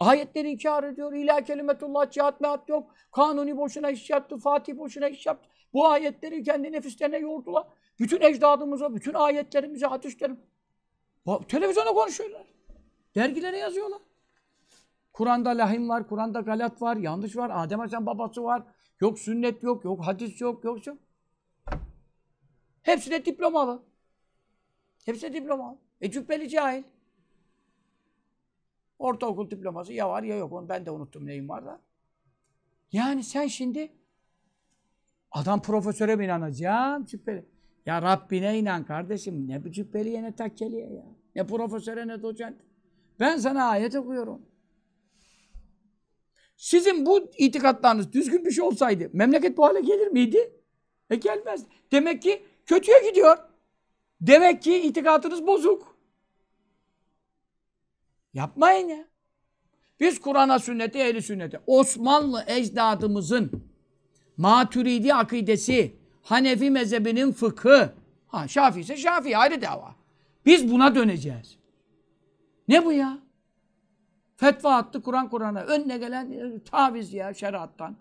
Ayetler inkar ediyor. İlah kelimetullah cihat mehat yok. Kanuni boşuna iş yaptı. Fatih boşuna iş yaptı. Bu ayetleri kendi nefislerine yoğurdular. Bütün ecdadımıza, bütün ayetlerimize, hadislerimize. Televizyona konuşuyorlar. Dergilere yazıyorlar. Kur'an'da lahim var, Kur'an'da galat var, yanlış var, Adem Aleyhisselam babası var. Yok sünnet yok, yok hadis yok, yok şu. Hepsi de diplomalı. Hepsi de diplomalı. E cübbeli cahil. Ortaokul diploması ya var ya yok. Onu ben de unuttum neyim var da. Yani sen şimdi adam profesöre mi inanacağım cübbeli? Ya Rabbine inan kardeşim. Ne bu cübbeliye ne takkeliye ya. Ne profesöre ne doçent. Ben sana ayet okuyorum. Sizin bu itikatlarınız düzgün bir şey olsaydı memleket bu hale gelir miydi? E gelmez. Demek ki kötüye gidiyor. Demek ki itikatınız bozuk. Yapmayın ya. Biz Kur'an'a, sünnete, ehli sünnete. Osmanlı ecdadımızın maturidi akidesi, Hanefi mezhebinin fıkhı, ha, Şafii ise Şafii ayrı dava. Biz buna döneceğiz. Ne bu ya? Fetva attı Kur'an Kur'an'a. Önüne gelen e, taviz ya şeriattan.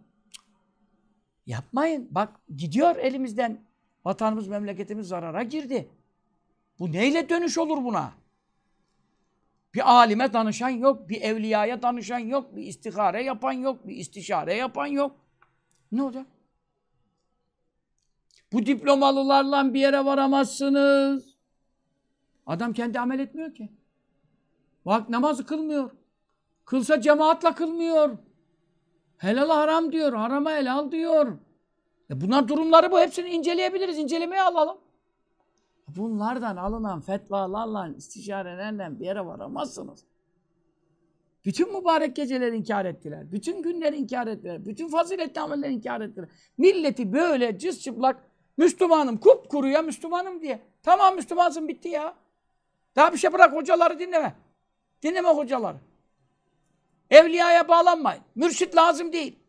Yapmayın. Bak gidiyor elimizden. Vatanımız, memleketimiz zarara girdi. Bu neyle dönüş olur buna? Bir alime danışan yok, bir evliyaya danışan yok, bir istihare yapan yok, bir istişare yapan yok. Ne olacak? Bu diplomalılarla bir yere varamazsınız. Adam kendi amel etmiyor ki. Bak namazı kılmıyor. Kılsa cemaatla kılmıyor. Helal haram diyor, harama helal diyor. E bunlar durumları bu. Hepsini inceleyebiliriz, incelemeye alalım. Bunlardan alınan fetvalarla, istişarelerle bir yere varamazsınız. Bütün mübarek geceleri inkar ettiler. Bütün günleri inkar ettiler. Bütün faziletli amelleri inkar ettiler. Milleti böyle cız çıplak Müslümanım kupkuru ya Müslümanım diye. Tamam Müslümansın bitti ya. Daha bir şey bırak hocaları dinleme. Dinleme hocaları. Evliyaya bağlanmayın. Mürşit lazım değil.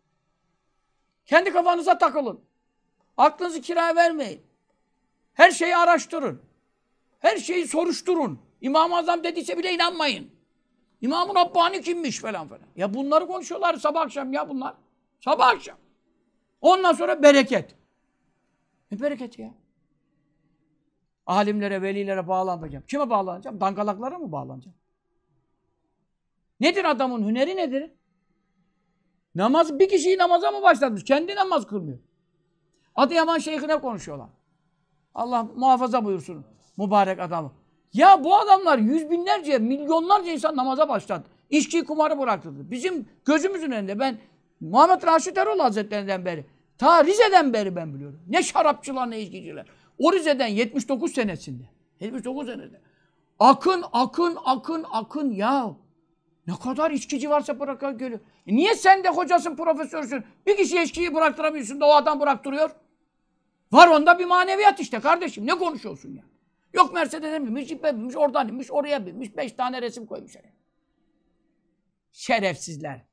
Kendi kafanıza takılın. Aklınızı kiraya vermeyin. Her şeyi araştırın. Her şeyi soruşturun. İmam-ı Azam dediyse bile inanmayın. İmam-ı Rabbani kimmiş falan falan. Ya bunları konuşuyorlar sabah akşam ya bunlar. Sabah akşam. Ondan sonra bereket. Ne bereketi ya? Alimlere, velilere bağlanacağım. Kime bağlanacağım? Dangalaklara mı bağlanacağım? Nedir adamın hüneri nedir? Namaz, bir kişiyi namaza mı başlatmış? Kendi namaz kılmıyor. Adıyaman şeyhine konuşuyorlar. Allah muhafaza buyursun mübarek adamı. Ya bu adamlar yüz binlerce, milyonlarca insan namaza başladı. İçkiyi kumarı bıraktırdı. Bizim gözümüzün önünde ben Muhammed Raşit Erol Hazretlerinden beri, ta Rize'den beri ben biliyorum. Ne şarapçılar ne içkiciler. O Rize'den 79 senesinde. 79 senesinde. Akın, akın, akın, akın ya. Ne kadar içkici varsa bırakan geliyor. E niye sen de hocasın, profesörsün? Bir kişi içkiyi bıraktıramıyorsun da o adam bıraktırıyor. Var onda bir maneviyat işte kardeşim. Ne konuşuyorsun ya? Yok Mercedes'e binmiş, cipe binmiş, oradan inmiş, oraya binmiş. Beş tane resim koymuş oraya. Şerefsizler.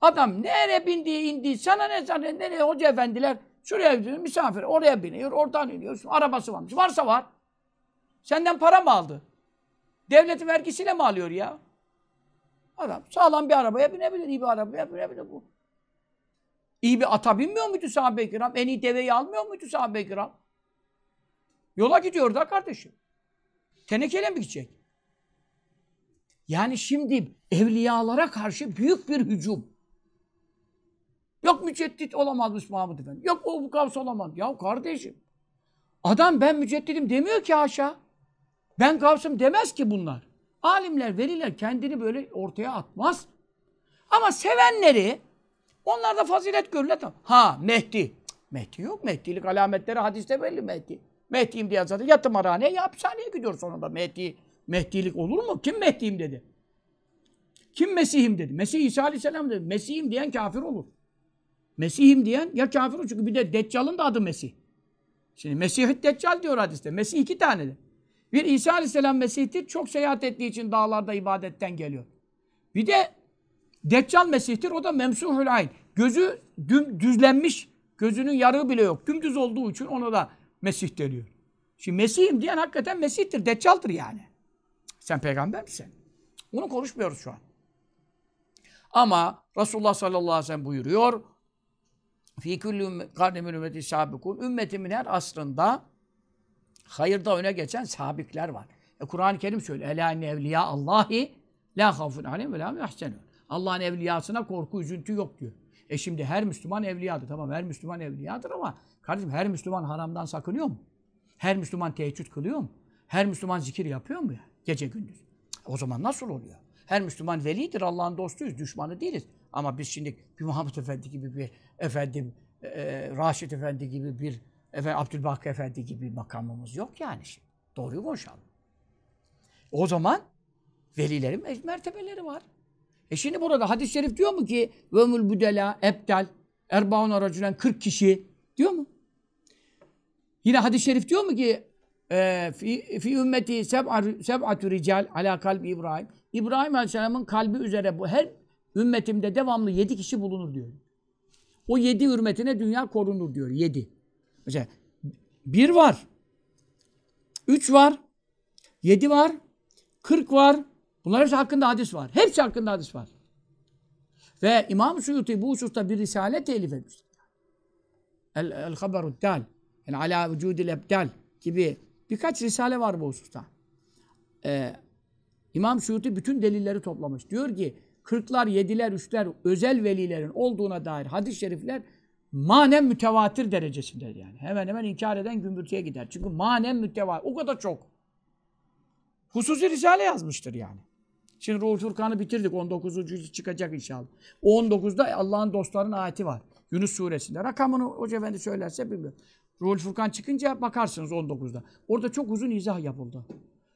Adam nereye bindi indi sana ne sana nereye hoca efendiler şuraya gidiyor misafir oraya biniyor oradan iniyor arabası varmış varsa var senden para mı aldı devletin vergisiyle mi alıyor ya adam sağlam bir arabaya binebilir iyi bir arabaya binebilir bu İyi bir ata binmiyor muydu sahabe-i kiram? En iyi deveyi almıyor muydu sahabe-i kiram? Yola gidiyor da kardeşim. Tenekeyle mi gidecek? Yani şimdi evliyalara karşı büyük bir hücum. Yok müceddit olamazmış Mahmud Efendi. Yok o bu kavs olamaz. Ya kardeşim. Adam ben müceddidim demiyor ki aşağı. Ben kavsım demez ki bunlar. Alimler, veliler kendini böyle ortaya atmaz. Ama sevenleri onlar da fazilet görülen Ha Mehdi. Mehdi yok. Mehdilik alametleri hadiste belli Mehdi. Mehdi'yim diye zaten ya tımarhaneye ya hapishaneye gidiyor sonunda. Mehdi, Mehdilik olur mu? Kim Mehdi'yim dedi. Kim Mesih'im dedi. Mesih İsa Aleyhisselam dedi. Mesih'im diyen kafir olur. Mesih'im diyen ya kafir olur. Çünkü bir de Deccal'ın da adı Mesih. Şimdi Mesih Deccal diyor hadiste. Mesih iki tanedir. Bir İsa Aleyhisselam Mesih'tir. Çok seyahat ettiği için dağlarda ibadetten geliyor. Bir de Deccal Mesih'tir. O da Memsuhul Ayn. Gözü düm, düzlenmiş. Gözünün yarığı bile yok. Dümdüz olduğu için ona da Mesih deniyor. Şimdi Mesih'im diyen hakikaten Mesih'tir. Deccal'dır yani. Sen peygamber misin? Bunu konuşmuyoruz şu an. Ama Resulullah sallallahu aleyhi ve sellem buyuruyor. Fi kulli karne ümmeti sabikun. Ümmetimin her asrında hayırda öne geçen sabikler var. E, Kur'an-ı Kerim söylüyor. Ela enne evliya Allahi la havfun aleyhim ve la yahsenun. Allah'ın evliyasına korku, üzüntü yok diyor. E şimdi her Müslüman evliyadır. Tamam her Müslüman evliyadır ama kardeşim her Müslüman haramdan sakınıyor mu? Her Müslüman teheccüd kılıyor mu? Her Müslüman zikir yapıyor mu ya? Gece gündüz. O zaman nasıl oluyor? Her Müslüman velidir, Allah'ın dostuyuz, düşmanı değiliz. Ama biz şimdi bir Muhammed Efendi gibi bir efendim, e, e Raşit Efendi gibi bir efendim, Abdülbahk Efendi gibi bir makamımız yok yani şimdi. Doğruyu konuşalım. O zaman velilerin mertebeleri var. E şimdi burada hadis-i şerif diyor mu ki vemül budela ebdel erbaun aracülen 40 kişi diyor mu? Yine hadis-i şerif diyor mu ki e, fi, fi ümmeti seb'atü rical ala kalbi İbrahim. İbrahim Aleyhisselam'ın kalbi üzere bu her ümmetimde devamlı yedi kişi bulunur diyor. O yedi hürmetine dünya korunur diyor. Yedi. Mesela bir var. Üç var. Yedi var. Kırk var. Bunlar hepsi hakkında hadis var. Hepsi hakkında hadis var. Ve İmam Suyuti bu hususta bir risale telif etmiştir. El, el haberut dal. Yani ala vücudil ebdal gibi birkaç risale var bu hususta. Ee, İmam Suyuti bütün delilleri toplamış. Diyor ki kırklar, yediler, üçler özel velilerin olduğuna dair hadis-i şerifler manen mütevatir derecesindedir yani. Hemen hemen inkar eden gümbürtüye gider. Çünkü manen mütevatir. O kadar çok. Hususi risale yazmıştır yani. Şimdi Ruhul Furkan'ı bitirdik. 19. cüz çıkacak inşallah. 19'da Allah'ın dostların ayeti var. Yunus suresinde. Rakamını Hoca Efendi söylerse bilmiyorum. Ruhul Furkan çıkınca bakarsınız 19'da. Orada çok uzun izah yapıldı.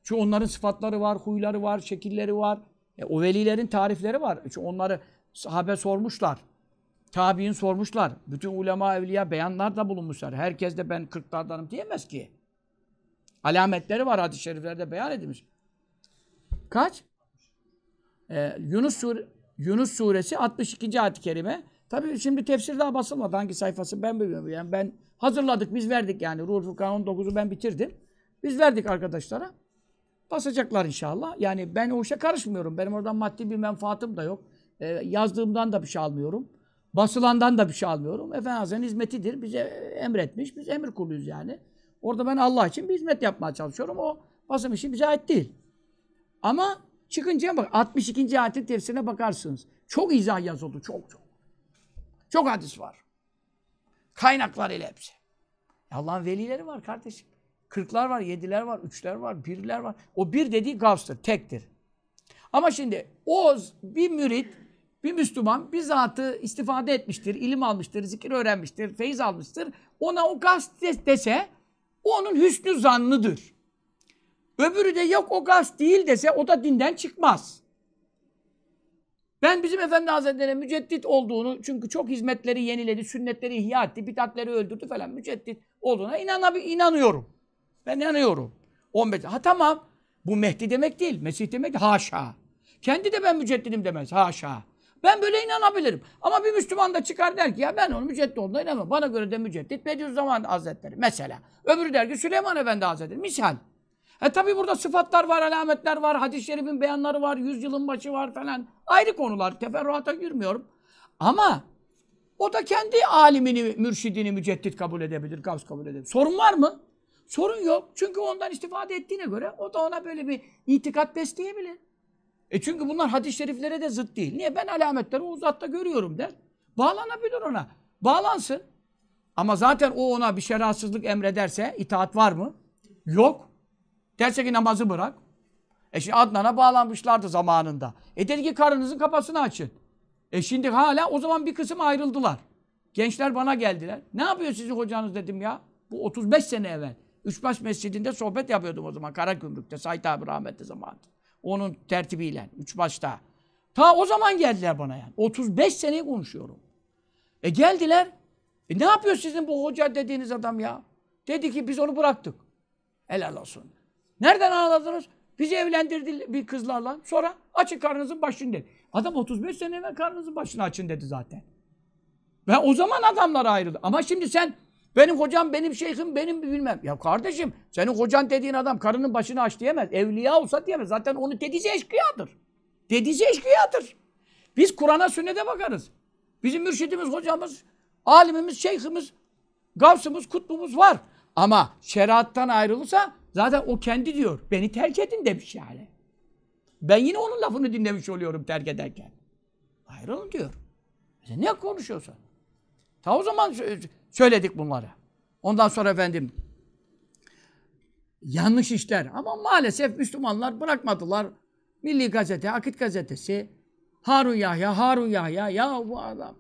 Çünkü onların sıfatları var, huyları var, şekilleri var. E, o velilerin tarifleri var. Çünkü onları sahabe sormuşlar. Tabi'in sormuşlar. Bütün ulema, evliya beyanlar da bulunmuşlar. Herkes de ben kırklardanım diyemez ki. Alametleri var hadis-i şeriflerde beyan edilmiş. Kaç? Ee, Yunus, Sur Yunus suresi 62. ayet-i kerime. tabii şimdi tefsir daha basılmadı. Hangi sayfası ben bilmiyorum. Yani ben hazırladık, biz verdik yani. Ruhul Furkan 19'u ben bitirdim. Biz verdik arkadaşlara. Basacaklar inşallah. Yani ben o işe karışmıyorum. Benim oradan maddi bir menfaatım da yok. Ee, yazdığımdan da bir şey almıyorum. Basılandan da bir şey almıyorum. Efendimiz'in hizmetidir. Bize emretmiş. Biz emir kuluyuz yani. Orada ben Allah için bir hizmet yapmaya çalışıyorum. O basım işi bize ait değil. Ama Çıkınca bak 62. ayetin tefsirine bakarsınız. Çok izah yazıldı. Çok çok. Çok hadis var. Kaynaklar ile hepsi. Allah'ın velileri var kardeşim. Kırklar var, yediler var, üçler var, birler var. O bir dediği gavstır, tektir. Ama şimdi o bir mürit, bir Müslüman bir bizzatı istifade etmiştir, ilim almıştır, zikir öğrenmiştir, feyiz almıştır. Ona o gavs dese o onun hüsnü zannıdır. Öbürü de yok o gaz değil dese o da dinden çıkmaz. Ben bizim Efendi Hazretleri'ne müceddit olduğunu çünkü çok hizmetleri yeniledi, sünnetleri ihya etti, bidatleri öldürdü falan müceddit olduğuna inanabi, inanıyorum. Ben inanıyorum. 15. Ha tamam. Bu Mehdi demek değil. Mesih demek değil. Haşa. Kendi de ben müceddidim demez. Haşa. Ben böyle inanabilirim. Ama bir Müslüman da çıkar der ki ya ben onu müceddit olduğuna inanmam. Bana göre de müceddit Bediüzzaman Hazretleri mesela. Öbürü der ki Süleyman Efendi Hazretleri. Misal. E tabi burada sıfatlar var, alametler var, hadis-i şerifin beyanları var, yüzyılın başı var falan. Ayrı konular, teferruata girmiyorum. Ama o da kendi alimini, mürşidini müceddit kabul edebilir, gavs kabul edebilir. Sorun var mı? Sorun yok. Çünkü ondan istifade ettiğine göre o da ona böyle bir itikat besleyebilir. E çünkü bunlar hadis-i şeriflere de zıt değil. Niye? Ben alametleri uzatta görüyorum der. Bağlanabilir ona. Bağlansın. Ama zaten o ona bir şerahsızlık emrederse itaat var mı? Yok. Derse ki namazı bırak. E şimdi Adnan'a bağlanmışlardı zamanında. E dedi ki karınızın kafasını açın. E şimdi hala o zaman bir kısım ayrıldılar. Gençler bana geldiler. Ne yapıyor sizin hocanız dedim ya. Bu 35 sene evvel. Üçbaş Mescidinde sohbet yapıyordum o zaman. Karagümrük'te. Sait abi rahmetli zamanı. Onun tertibiyle. Üçbaş'ta. Ta o zaman geldiler bana yani. 35 seneyi konuşuyorum. E geldiler. E ne yapıyor sizin bu hoca dediğiniz adam ya? Dedi ki biz onu bıraktık. Helal olsun. Nereden ağladınız? Bizi evlendirdi bir kızlarla. Sonra açın karnınızın başını dedi. Adam 35 sene evvel karnınızın başını açın dedi zaten. Ve o zaman adamlar ayrıldı. Ama şimdi sen benim hocam, benim şeyhim, benim bilmem. Ya kardeşim senin hocan dediğin adam karının başını aç diyemez. Evliya olsa diyemez. Zaten onu dediyse eşkıyadır. Dediyse eşkıyadır. Biz Kur'an'a sünnete bakarız. Bizim mürşidimiz, hocamız, alimimiz, şeyhimiz, gavsımız, kutbumuz var. Ama şeriattan ayrılırsa Zaten o kendi diyor. Beni terk edin demiş yani. Ben yine onun lafını dinlemiş oluyorum terk ederken. Ayrılın diyor. Sen ne konuşuyorsun? Ta o zaman söyledik bunları. Ondan sonra efendim yanlış işler. Ama maalesef Müslümanlar bırakmadılar. Milli Gazete, Akit Gazetesi, Harun Yahya, Harun Yahya, ya bu adam.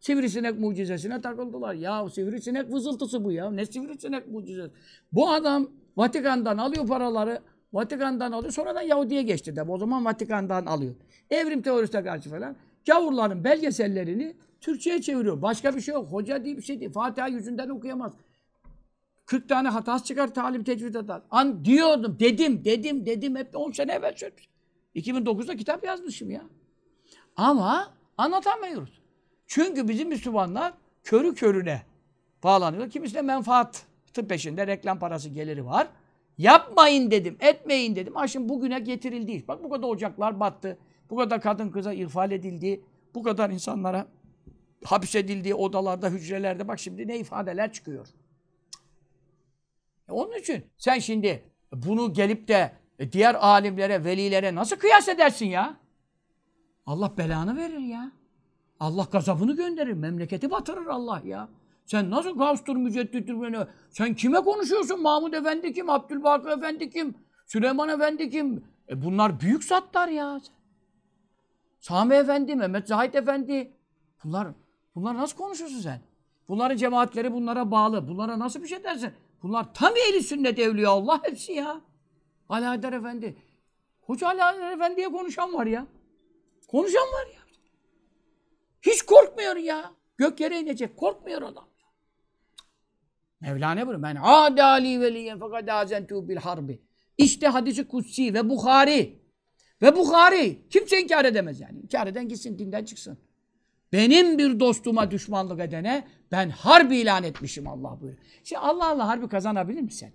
Sivrisinek mucizesine takıldılar. Ya sivrisinek vızıltısı bu ya. Ne sivrisinek mucizesi? Bu adam Vatikan'dan alıyor paraları. Vatikan'dan alıyor. Sonradan Yahudi'ye geçti de. O zaman Vatikan'dan alıyor. Evrim teorisine karşı falan. Gavurların belgesellerini Türkçe'ye çeviriyor. Başka bir şey yok. Hoca diye bir şey değil. Fatiha yüzünden okuyamaz. 40 tane hatası çıkar talim tecvid eder. An diyordum, dedim, dedim, dedim. Hep 10 sene evvel söylemiş. 2009'da kitap yazmışım ya. Ama anlatamıyoruz. Çünkü bizim Müslümanlar körü körüne bağlanıyor. Kimisine menfaat Tı peşinde reklam parası geliri var. Yapmayın dedim, etmeyin dedim. Ha bugüne getirildi iş. Bak bu kadar ocaklar battı. Bu kadar kadın kıza ihfal edildi. Bu kadar insanlara hapsedildiği odalarda, hücrelerde bak şimdi ne ifadeler çıkıyor. E onun için sen şimdi bunu gelip de diğer alimlere, velilere nasıl kıyas edersin ya? Allah belanı verir ya. Allah gazabını gönderir. Memleketi batırır Allah ya. Sen nasıl gavstur, müceddittir böyle? Sen kime konuşuyorsun? Mahmud Efendi kim? Abdülbakır Efendi kim? Süleyman Efendi kim? E bunlar büyük zatlar ya. Sami Efendi, Mehmet Zahit Efendi. Bunlar, bunlar nasıl konuşuyorsun sen? Bunların cemaatleri bunlara bağlı. Bunlara nasıl bir şey dersin? Bunlar tam ehli sünnet evliya Allah hepsi ya. Alaeddin Efendi. Hoca Alaeddin Efendi'ye konuşan var ya. Konuşan var ya. Hiç korkmuyor ya. Gök yere inecek. Korkmuyor adam. Mevlana bunu ben adali veliyen fakat azentu bil harbi. İşte hadisi kutsi ve Bukhari. Ve Bukhari. Kimse inkar edemez yani. İnkar eden gitsin dinden çıksın. Benim bir dostuma düşmanlık edene ben harbi ilan etmişim Allah buyuruyor. Şimdi Allah Allah harbi kazanabilir misin?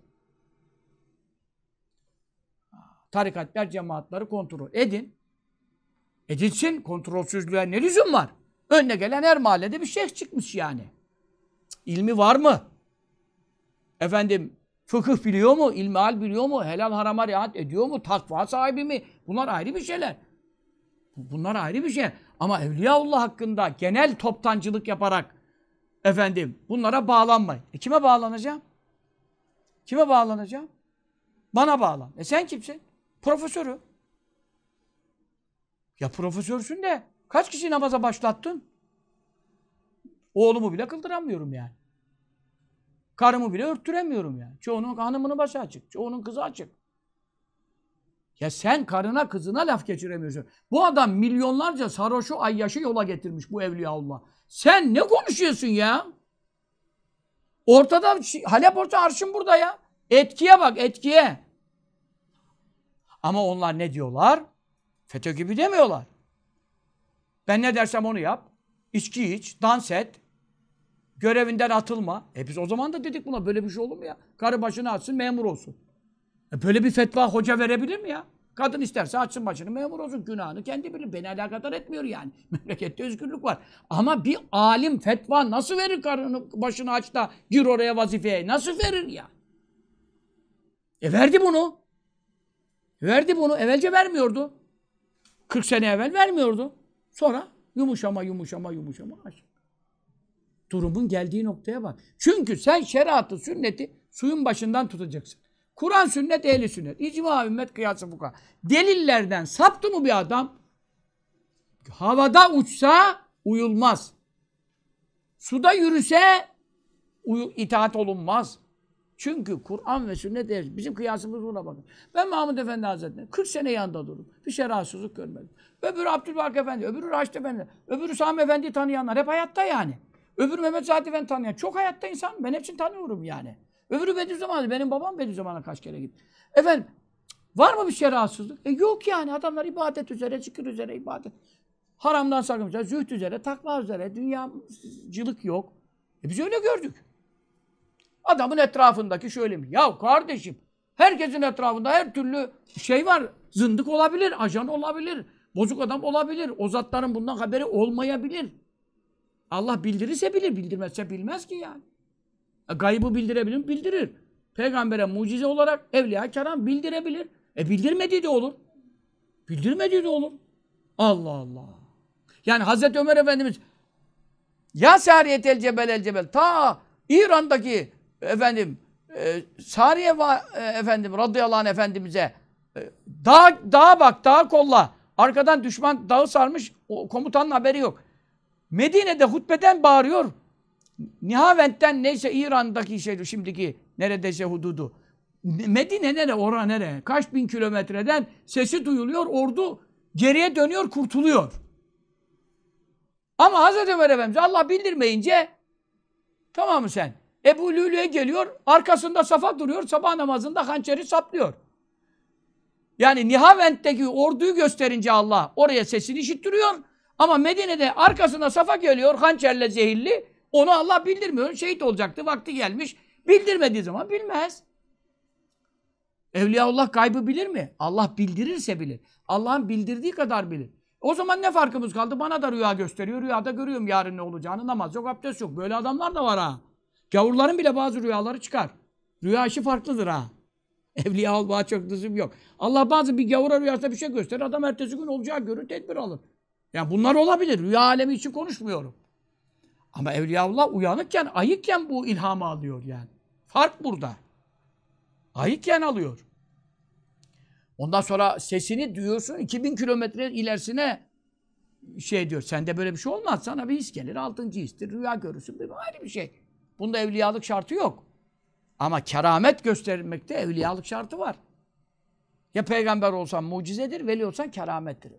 Tarikatlar, cemaatları kontrol edin. Edilsin. Kontrolsüzlüğe ne lüzum var? Önüne gelen her mahallede bir şeyh çıkmış yani. İlmi var mı? Efendim fıkıh biliyor mu? İlmihal biliyor mu? Helal harama riayet ediyor mu? Takva sahibi mi? Bunlar ayrı bir şeyler. Bunlar ayrı bir şey. Ama Evliyaullah hakkında genel toptancılık yaparak efendim bunlara bağlanmayın. E kime bağlanacağım? Kime bağlanacağım? Bana bağlan. E sen kimsin? Profesörü. Ya profesörsün de kaç kişi namaza başlattın? Oğlumu bile kıldıramıyorum yani. Karımı bile örttüremiyorum yani. Çoğunun hanımının başı açık. Çoğunun kızı açık. Ya sen karına kızına laf geçiremiyorsun. Bu adam milyonlarca sarhoşu ayyaşı yola getirmiş bu evliya evliyaullah. Sen ne konuşuyorsun ya? Ortada Halep Orta Arşın burada ya. Etkiye bak etkiye. Ama onlar ne diyorlar? FETÖ gibi demiyorlar. Ben ne dersem onu yap. İçki iç, dans et, Görevinden atılma. E biz o zaman da dedik buna böyle bir şey olur mu ya? Karı başını açsın memur olsun. E böyle bir fetva hoca verebilir mi ya? Kadın isterse açsın başını memur olsun günahını kendi bilir. Beni alakadar etmiyor yani. Memlekette özgürlük var. Ama bir alim fetva nasıl verir karını başını aç da gir oraya vazifeye? Nasıl verir ya? E verdi bunu. Verdi bunu. Evvelce vermiyordu. 40 sene evvel vermiyordu. Sonra yumuşama yumuşama yumuşama aç durumun geldiği noktaya bak. Çünkü sen şeriatı, sünneti suyun başından tutacaksın. Kur'an sünnet, ehli sünnet. İcma, ümmet, kıyası, fuka. Delillerden saptı mı bir adam? Havada uçsa uyulmaz. Suda yürüse itaat olunmaz. Çünkü Kur'an ve sünnet ehli. Bizim kıyasımız buna bakın. Ben Mahmud Efendi Hazretleri 40 sene yanında durdum. Bir şey görmedim. Öbürü Abdülbak Efendi, öbürü Raşit Efendi, öbürü Sami Efendi tanıyanlar hep hayatta yani. Öbür Mehmet Zahidi ben tanıyan. Çok hayatta insan. Ben hepsini tanıyorum yani. Öbürü Bediüzzaman'dı. Benim babam Bediüzzaman'a kaç kere gitti. Efendim var mı bir şey rahatsızlık? E yok yani. Adamlar ibadet üzere, zikir üzere ibadet. Haramdan sakınmışlar. Zühd üzere, takva üzere. Dünyacılık yok. E biz öyle gördük. Adamın etrafındaki şöyle mi? Ya kardeşim herkesin etrafında her türlü şey var. Zındık olabilir, ajan olabilir, bozuk adam olabilir. O zatların bundan haberi olmayabilir. Allah bildirirse bilir, bildirmezse bilmez ki yani. E, gaybı bildirebilir mi? Bildirir. Peygamber'e mucize olarak evliya keram bildirebilir. E bildirmediği de olur. Bildirmediği de olur. Allah Allah. Yani Hazreti Ömer Efendimiz ya Sariyet el Cebel el Cebel ta İran'daki efendim e, Sariye va, e, efendim radıyallahu anh efendimize e, dağ, dağa bak dağa kolla arkadan düşman dağı sarmış o, komutanın haberi yok. Medine'de hutbeden bağırıyor. Nihavent'ten neyse İran'daki şey şimdiki neredeyse hududu. Medine nere, ora nere? Kaç bin kilometreden sesi duyuluyor, ordu geriye dönüyor, kurtuluyor. Ama Hazreti Ömer Efendimiz Allah bildirmeyince tamam mı sen? Ebu Lülü'ye geliyor, arkasında safa duruyor, sabah namazında hançeri saplıyor. Yani Nihavent'teki orduyu gösterince Allah oraya sesini işittiriyor. Ama Medine'de arkasında safa geliyor hançerle zehirli. Onu Allah bildirmiyor. Şehit olacaktı. Vakti gelmiş. Bildirmediği zaman bilmez. Evliyaullah kaybı bilir mi? Allah bildirirse bilir. Allah'ın bildirdiği kadar bilir. O zaman ne farkımız kaldı? Bana da rüya gösteriyor. Rüyada görüyorum yarın ne olacağını. Namaz yok, abdest yok. Böyle adamlar da var ha. Gavurların bile bazı rüyaları çıkar. Rüya işi farklıdır ha. Evliya Allah'a çok lüzum yok. Allah bazı bir gavura rüyasında bir şey gösterir. Adam ertesi gün olacağı görür, tedbir alır. Yani bunlar olabilir. Rüya alemi için konuşmuyorum. Ama Evliyaullah uyanıkken, ayıkken bu ilhamı alıyor yani. Fark burada. Ayıkken alıyor. Ondan sonra sesini duyuyorsun 2000 kilometre ilerisine şey diyor. Sende böyle bir şey olmaz. Sana bir his gelir. Altıncı histir. Rüya görürsün. Bir, ayrı bir şey. Bunda evliyalık şartı yok. Ama keramet göstermekte evliyalık şartı var. Ya peygamber olsan mucizedir, veli olsan keramettir.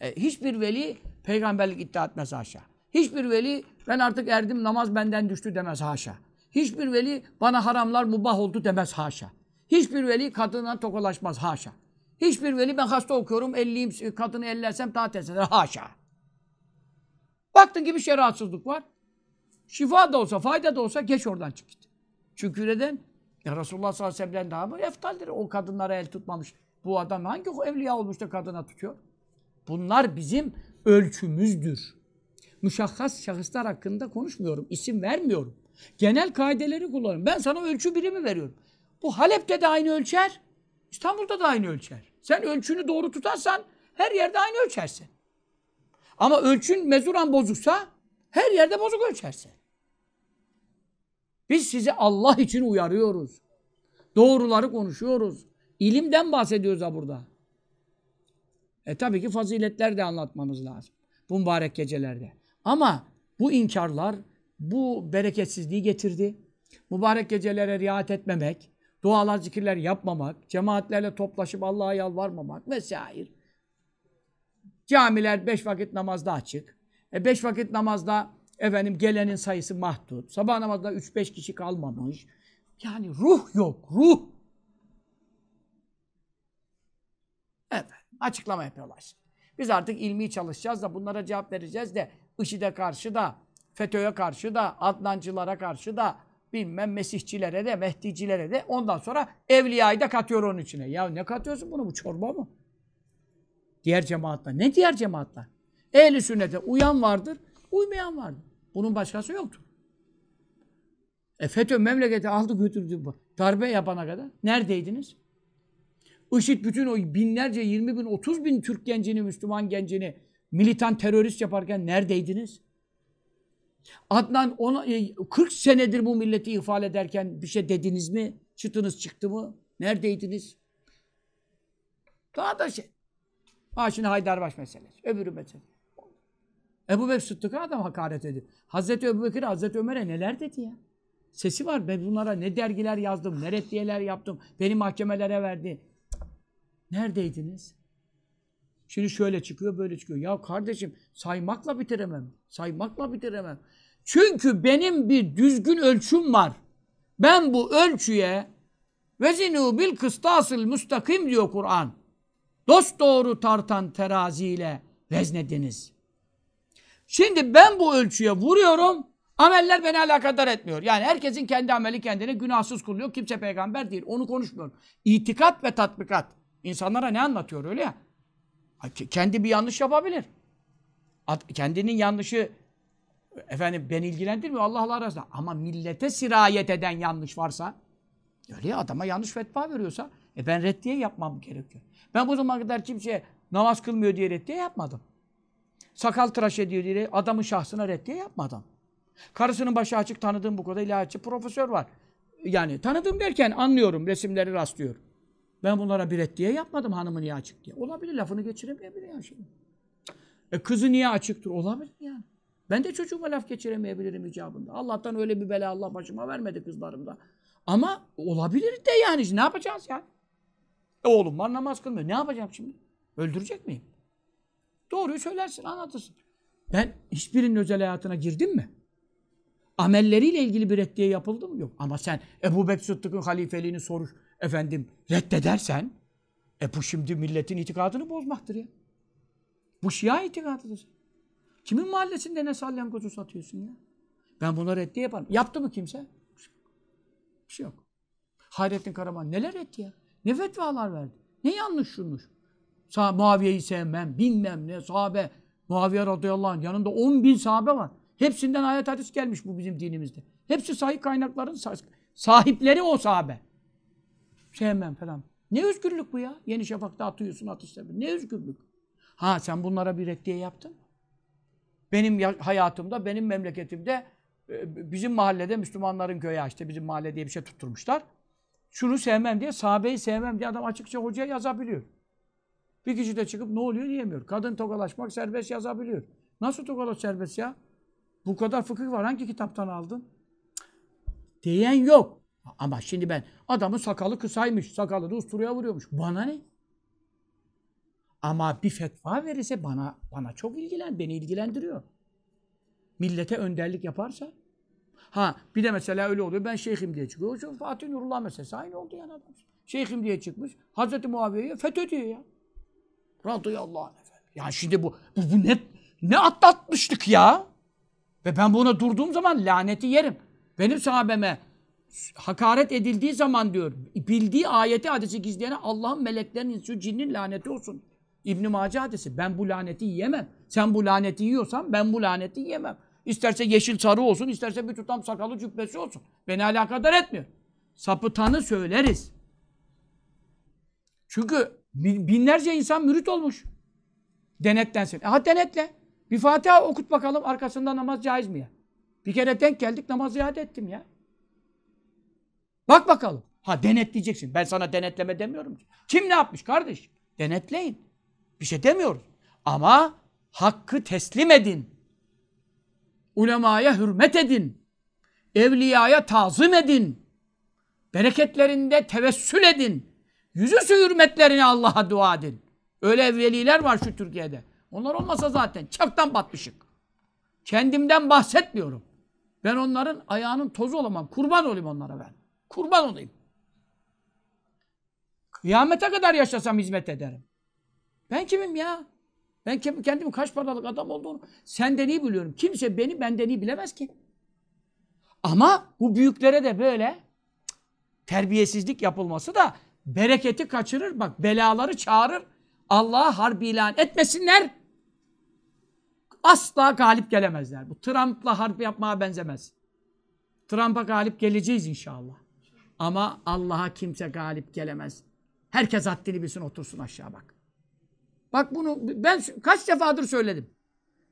E, hiçbir veli peygamberlik iddia etmez haşa. Hiçbir veli ben artık erdim namaz benden düştü demez haşa. Hiçbir veli bana haramlar mubah oldu demez haşa. Hiçbir veli kadına tokalaşmaz haşa. Hiçbir veli ben hasta okuyorum elliyim e, kadını ellersem taat etsin haşa. Baktın ki bir şey rahatsızlık var. Şifa da olsa fayda da olsa geç oradan çık git. Çünkü neden? Ya Resulullah sallallahu aleyhi ve sellem'den daha mı eftaldir o kadınlara el tutmamış. Bu adam hangi evliya olmuş da kadına tutuyor? Bunlar bizim ölçümüzdür. Müşahhas şahıslar hakkında konuşmuyorum. isim vermiyorum. Genel kaideleri kullanıyorum. Ben sana ölçü birimi veriyorum. Bu Halep'te de aynı ölçer. İstanbul'da da aynı ölçer. Sen ölçünü doğru tutarsan her yerde aynı ölçersin. Ama ölçün mezuran bozuksa her yerde bozuk ölçersin. Biz sizi Allah için uyarıyoruz. Doğruları konuşuyoruz. İlimden bahsediyoruz da burada. E tabii ki faziletler de anlatmamız lazım. Bu mübarek gecelerde. Ama bu inkarlar bu bereketsizliği getirdi. Mübarek gecelere riayet etmemek, dualar, zikirler yapmamak, cemaatlerle toplaşıp Allah'a yalvarmamak vesaire. Camiler beş vakit namazda açık. E beş vakit namazda efendim gelenin sayısı mahdut. Sabah namazda üç beş kişi kalmamış. Yani ruh yok, ruh. Evet açıklama yapıyorlar. Biz artık ilmi çalışacağız da bunlara cevap vereceğiz de IŞİD'e karşı da, FETÖ'ye karşı da, Adnancılara karşı da, bilmem Mesihçilere de, Mehdicilere de ondan sonra Evliya'yı da katıyor onun içine. Ya ne katıyorsun bunu? Bu çorba mı? Diğer cemaatler. Ne diğer cemaatler? Ehli sünnete uyan vardır, uymayan vardır. Bunun başkası yoktu. E FETÖ memleketi aldı götürdü. bu. Darbe yapana kadar. Neredeydiniz? IŞİD bütün o binlerce, 20 bin, 30 bin Türk gencini, Müslüman gencini militan terörist yaparken neredeydiniz? Adnan ona, 40 e, senedir bu milleti ifal ederken bir şey dediniz mi? Çıtınız çıktı mı? Neredeydiniz? Daha da şey. Ha şimdi Haydarbaş meselesi. Öbürü mesele. Ebu Bekir Sıddık'a adam hakaret ediyor. Hazreti Ebu Bekir, Hazreti Ömer'e neler dedi ya? Sesi var. Ben bunlara ne dergiler yazdım, ne reddiyeler yaptım. Beni mahkemelere verdi. Neredeydiniz? Şimdi şöyle çıkıyor, böyle çıkıyor. Ya kardeşim saymakla bitiremem. Saymakla bitiremem. Çünkü benim bir düzgün ölçüm var. Ben bu ölçüye vezinu bil kıstasıl müstakim diyor Kur'an. Dost doğru tartan teraziyle veznediniz. Şimdi ben bu ölçüye vuruyorum. Ameller beni alakadar etmiyor. Yani herkesin kendi ameli kendini günahsız kılıyor. Kimse peygamber değil. Onu konuşmuyorum. İtikat ve tatbikat. İnsanlara ne anlatıyor öyle ya? Kendi bir yanlış yapabilir. Kendinin yanlışı efendim ben ilgilendirmiyor Allah'la arasında. Ama millete sirayet eden yanlış varsa öyle ya adama yanlış fetva veriyorsa e ben reddiye yapmam gerekiyor. Ben bu zaman kadar kimseye namaz kılmıyor diye reddiye yapmadım. Sakal tıraş ediyor diye adamın şahsına reddiye yapmadım. Karısının başı açık tanıdığım bu kadar ilaççı profesör var. Yani tanıdığım derken anlıyorum resimleri rastlıyorum. Ben bunlara bir et diye yapmadım hanımı niye açık diye. Olabilir lafını geçiremeyebilir yani şimdi. E kızı niye açıktır? Olabilir yani. Ben de çocuğuma laf geçiremeyebilirim icabında. Allah'tan öyle bir bela Allah başıma vermedi kızlarımda. Ama olabilir de yani. Ne yapacağız ya? E oğlum var namaz kılmıyor. Ne yapacağım şimdi? Öldürecek miyim? Doğruyu söylersin, anlatırsın. Ben hiçbirinin özel hayatına girdim mi? Amelleriyle ilgili bir reddiye yapıldı mı? Yok. Ama sen Ebu Bekir Sıddık'ın halifeliğini soruş efendim reddedersen e bu şimdi milletin itikadını bozmaktır ya. Bu Şia itikadıdır. Kimin mahallesinde ne salyangozu satıyorsun ya? Ben buna reddi yaparım. Yaptı mı kimse? Bir şey yok. Şey Hayrettin Karaman neler etti ya? Ne fetvalar verdi? Ne yanlış şunmuş? Sa Muaviye'yi sevmem, bilmem ne, sahabe. Muaviye radıyallahu anh yanında 10 bin sahabe var. Hepsinden ayet hadis gelmiş bu bizim dinimizde. Hepsi sahih kaynakların sahipleri o sahabe sevmem falan. Ne özgürlük bu ya? Yeni Şafak'ta atıyorsun atış Ne özgürlük? Ha sen bunlara bir reddiye yaptın mı? Benim hayatımda, benim memleketimde e, bizim mahallede Müslümanların köyü açtı. Bizim mahalle diye bir şey tutturmuşlar. Şunu sevmem diye, sahabeyi sevmem diye adam açıkça hocaya yazabiliyor. Bir kişi de çıkıp ne oluyor diyemiyor. Kadın tokalaşmak serbest yazabiliyor. Nasıl tokalaş serbest ya? Bu kadar fıkıh var. Hangi kitaptan aldın? Diyen yok. Ama şimdi ben adamın sakalı kısaymış, sakalı da usturuya vuruyormuş. Bana ne? Ama bir fetva verirse bana bana çok ilgilen, beni ilgilendiriyor. Millete önderlik yaparsa. Ha bir de mesela öyle oluyor. Ben şeyhim diye çıkıyor. Şu Fatih Nurullah mesela aynı oldu yani adam. Şeyhim diye çıkmış. Hazreti fetö diyor ya. Radıyallahu anh efendim. Ya şimdi bu, bu, bu ne, ne atlatmıştık ya? Ve ben buna durduğum zaman laneti yerim. Benim sahabeme hakaret edildiği zaman diyor bildiği ayeti hadisi gizleyene Allah'ın meleklerinin su cinnin laneti olsun. İbn-i Mace hadisi ben bu laneti yiyemem. Sen bu laneti yiyorsan ben bu laneti yiyemem. İsterse yeşil sarı olsun isterse bir tutam sakalı cübbesi olsun. Beni alakadar etmiyor. Sapıtanı söyleriz. Çünkü binlerce insan mürit olmuş. Denetlensin. E, ha denetle. Bir Fatiha okut bakalım arkasında namaz caiz mi ya? Bir kere denk geldik namaz iade ettim ya. Bak bakalım. Ha denetleyeceksin. Ben sana denetleme demiyorum Kim ne yapmış kardeş? Denetleyin. Bir şey demiyoruz. Ama hakkı teslim edin. Ulemaya hürmet edin. Evliyaya tazim edin. Bereketlerinde tevessül edin. su hürmetlerini Allah'a dua edin. Öyle evveliler var şu Türkiye'de. Onlar olmasa zaten çaktan batmışık. Kendimden bahsetmiyorum. Ben onların ayağının tozu olamam. Kurban olayım onlara ben. Kurban olayım. Kıyamete kadar yaşasam hizmet ederim. Ben kimim ya? Ben kendimi kaç paralık adam olduğunu senden iyi biliyorum. Kimse beni benden iyi bilemez ki. Ama bu büyüklere de böyle terbiyesizlik yapılması da bereketi kaçırır. Bak belaları çağırır. Allah'a harbi ilan etmesinler. Asla galip gelemezler. Bu Trump'la harp yapmaya benzemez. Trump'a galip geleceğiz inşallah. Ama Allah'a kimse galip gelemez. Herkes haddini bilsin otursun aşağı bak. Bak bunu ben kaç defadır söyledim.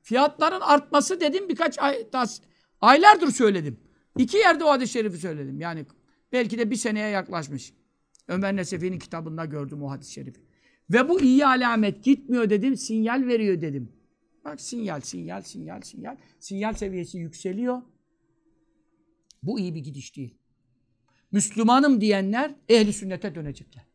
Fiyatların artması dedim birkaç ay, tas, aylardır söyledim. İki yerde o hadis şerifi söyledim. Yani belki de bir seneye yaklaşmış. Ömer Nesefi'nin kitabında gördüm o hadis şerifi. Ve bu iyi alamet gitmiyor dedim, sinyal veriyor dedim. Bak sinyal, sinyal, sinyal, sinyal. Sinyal seviyesi yükseliyor. Bu iyi bir gidiş değil. Müslümanım diyenler ehli sünnete dönecekler.